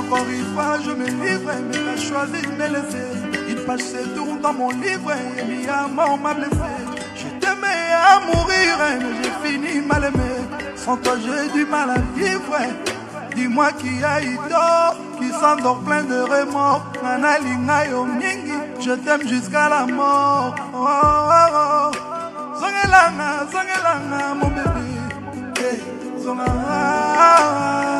Encore une fois, je me livre, mais t'as choisi de me laisser. Une page se tourne dans mon livre, et mi amour m'a blessé. Je t'aimais à mourir, mais j'ai fini mal aimé. Sans toi, j'ai du mal à vivre. Dis-moi qui a eu tort, qui s'endort plein de remords. Nanalinga yo mingi, je t'aime jusqu'à la mort. Oh, oh, oh. oh. Zongelanga, zongelanga, mon bébé. Hey, zongelanga.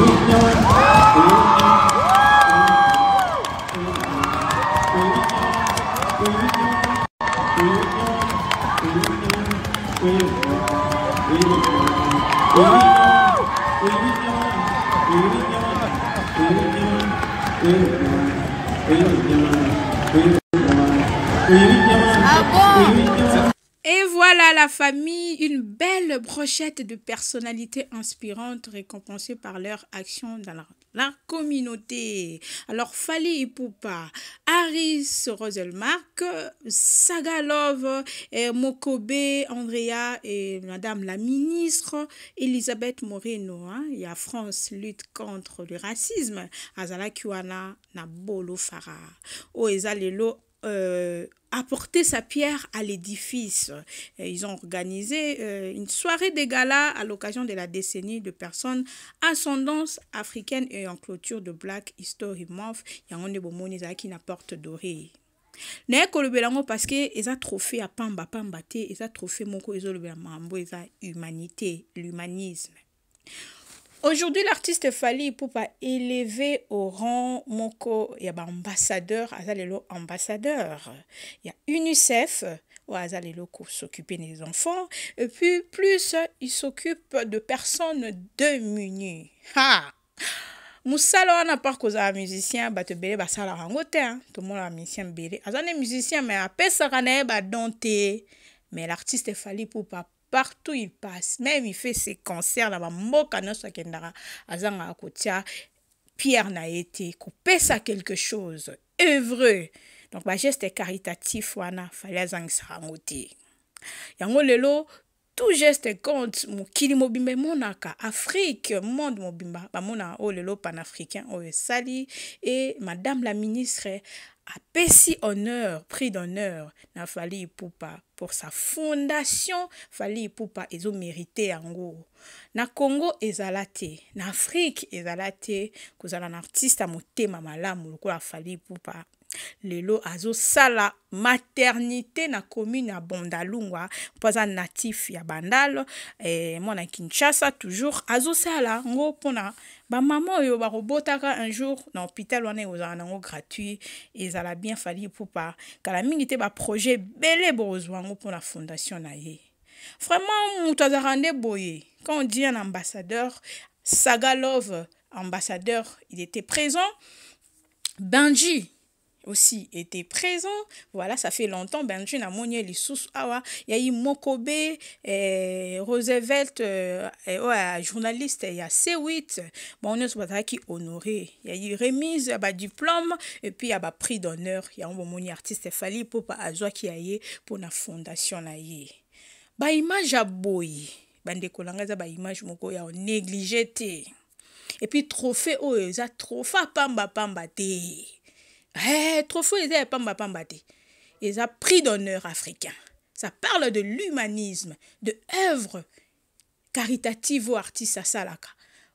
quý quý quý quý Et voilà la famille, une belle brochette de personnalités inspirantes récompensées par leur action dans la, la communauté. Alors Fali Ipoupa, Aris, Roselmark, Sagalov, et Mokobe, Andrea et Madame la ministre, Elisabeth Moreno. Hein. il y France lutte contre le racisme. Azala Kiwana Nabolo Farah. Oezalelo euh, apporter sa pierre à l'édifice. Ils ont organisé euh, une soirée de galas à l'occasion de la décennie de personnes ascendance africaine et en clôture de Black History Month. y il a nde bomoni qui na porte dorée doré. kolobela yango parceke eza trophée à pamba pamba te eza trophée moko ezolobela mambo ont humanité l'humanisme Aujourd'hui, l'artiste Fali pas élevé au rang moko ya ba ambassadeur, azalelo ambassadeur. Il y a UNICEF, azalelo pour s'occuper des enfants, et puis plus il s'occupe de personnes démunies. Ha! mosala wana par kozala musicien bato ebele bah, hein. Tout le monde tomonaka musicien ebele aza nde musicien à peine ça ye bah te mais l'artiste peut pas partout il passe même il fait ses concerts na à nyonso akendaka à kotia pierre na été coupé ça quelque chose œuvreux donc bah, est caritatif wana fallait azangisaka yango yango lelo tout geste compte mokili mobimba emonaka afrique monde mobimba bamona oyo oh, lelo panafricain oyo oh, esali e madame la ministre apesi honneur prix d'honneur na fali ipupa pour sa fondation fali ipupa ezomérite yango na congo ezala te na afrique ezala te kozala na artiste ya motema malamu lokola fali ipupa lelo azosala maternité na commune ya bondalungwa mpo natif ya bandalo moi eh, mwana kinshasa toujours azosala ba maman bamama oyo robotaka un jour na hôpital wana ekozala nango gratuit ezala bien fali pupa kala mingi te baprojet ebele bokozwa pour la fondation na ye vraiment moto azalaka nde boye quand on dit un ambassadeur sagalove ambassadeur il était présent benji aussi était présent voilà ça fait longtemps Ben, bantu na les lisusu awa yayi eu Mokobe, eh, roosevelt eh, eh ouais, journaliste a c8 bango nyonso qui honoré eu remise puis y a bah Prix d'honneur y bon bomoni artiste fali popa qui ya pour la fondation na ye baimage image boye boy. Bande kolangaza ba image moko ya onéglige et puis trophée oyo oh, Pam, trophée pamba te eh, ils eza pamba pamba ils ont pris d'honneur africain. Ça parle de l'humanisme, de œuvres caritatives aux artistes à Salaka.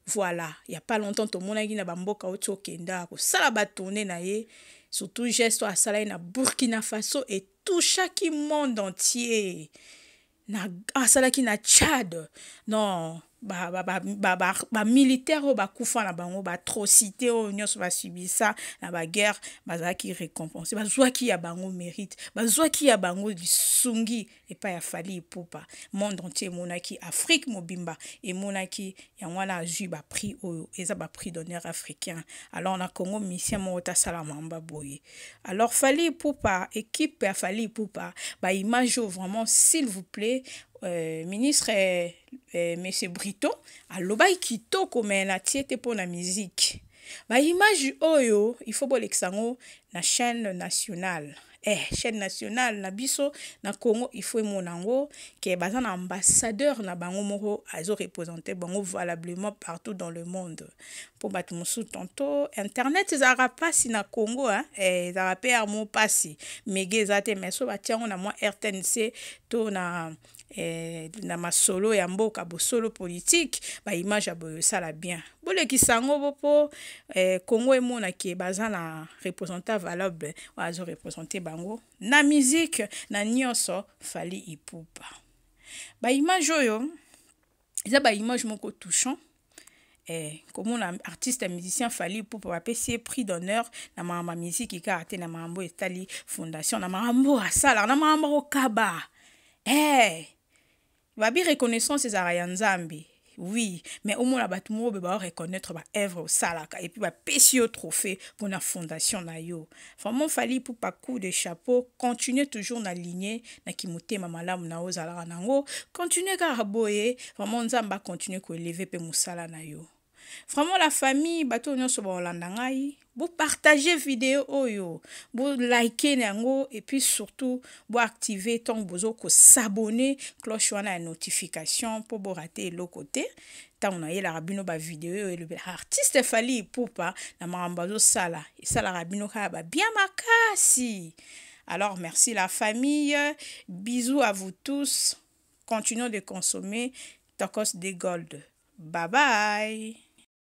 Voilà, il n'y a pas longtemps, tout le monde a dit que bamboka au Kenda. que ça tourné. tourner surtout geste à Salai na Burkina Faso et tout chaque monde entier. Na asalaki na Tchad. Non, bamilitaire oyo bakufa na bango baatrocité oyo nyonso basubisa na baguerre bazalaki récompense bazwaki ya bango mérite bazwaki ya bango lisungi epai ya fali epupa monde entier emonaki afrique mobimba emonaki yango wana azwi baprix oyo eza baprix d'honneur africain alors na congo misien moko tasala mamba boye alors fali epupa équipe ya fali epupa baimage oyo vraiment s'il vous plaît Euh, ministre eh, Brito m brito alobaki kitoko me natie te musique miziki bah, image oyo il faut bolexango na chaîne nationale eh, chaîne nationale na biso na Congo il faut monango qui ke na ambassadeur na bango moko azo représenter bango valablement partout dans le monde pour bato mosusu tantôt internet pas si na congo hein? eh, ezalaka mpe mo mpasi mege mais so na mwa rtnc to na eh, na masolo ya mboka solo politique ba image boye sala bien bolekisa yango bo mpo eh, kongo emonaki baza na representant valable oyo azorepresente bango na mizike na nyonso fali ipupa baimage oyo eza baimage moko touchant eh, komona artiste ya musicien fali ipupa bapesi ye prix d'honneur na makambo ya miziki kaka te na makambo etali fondation na makambo oyo asalaka na makambo akokaba e eh, babi reconnaissance ezalaka ya nzambe oui mais au moins bato œuvre au baoreconnaître et puis puis ba pécio trophée pour la fondation na yo vraiment fali pas coup de chapeau continue toujours na ligné na mama la na yo nango continue ka boye vraiment nzambe acontinue koeleve pe mosala na yo vraiment la famille bato nyonso ba ngai vous vidéo yo vous likez n'ango et puis surtout vous ton bouzo ko s'abonner cloche on la notification pour vous rater côté mpo on a la la rabino ba vidéo et le artiste fali ça na ça la rabino ka ba bien makasi alors merci la famille bisous à vous tous continuons de consommer tacos de gold bye bye